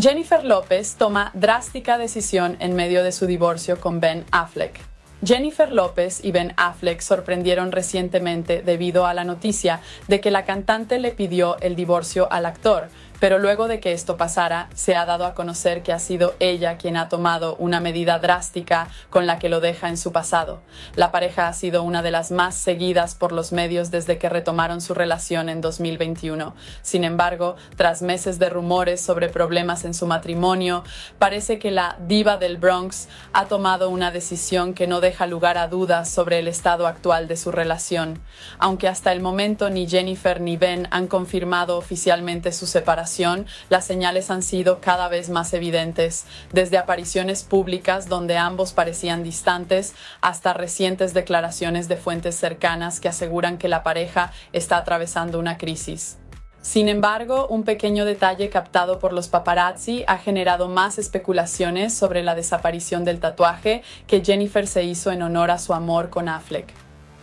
Jennifer López toma drástica decisión en medio de su divorcio con Ben Affleck. Jennifer López y Ben Affleck sorprendieron recientemente debido a la noticia de que la cantante le pidió el divorcio al actor, pero luego de que esto pasara, se ha dado a conocer que ha sido ella quien ha tomado una medida drástica con la que lo deja en su pasado. La pareja ha sido una de las más seguidas por los medios desde que retomaron su relación en 2021. Sin embargo, tras meses de rumores sobre problemas en su matrimonio, parece que la diva del Bronx ha tomado una decisión que no deja deja lugar a dudas sobre el estado actual de su relación, aunque hasta el momento ni Jennifer ni Ben han confirmado oficialmente su separación, las señales han sido cada vez más evidentes, desde apariciones públicas donde ambos parecían distantes hasta recientes declaraciones de fuentes cercanas que aseguran que la pareja está atravesando una crisis. Sin embargo, un pequeño detalle captado por los paparazzi ha generado más especulaciones sobre la desaparición del tatuaje que Jennifer se hizo en honor a su amor con Affleck.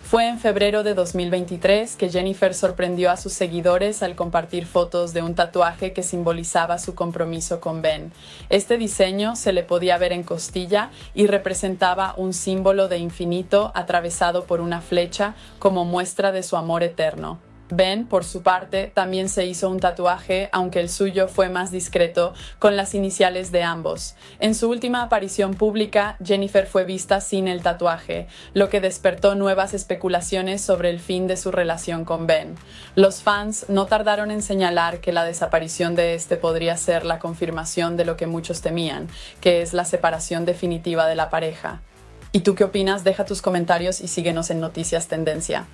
Fue en febrero de 2023 que Jennifer sorprendió a sus seguidores al compartir fotos de un tatuaje que simbolizaba su compromiso con Ben. Este diseño se le podía ver en costilla y representaba un símbolo de infinito atravesado por una flecha como muestra de su amor eterno. Ben, por su parte, también se hizo un tatuaje, aunque el suyo fue más discreto, con las iniciales de ambos. En su última aparición pública, Jennifer fue vista sin el tatuaje, lo que despertó nuevas especulaciones sobre el fin de su relación con Ben. Los fans no tardaron en señalar que la desaparición de este podría ser la confirmación de lo que muchos temían, que es la separación definitiva de la pareja. ¿Y tú qué opinas? Deja tus comentarios y síguenos en Noticias Tendencia.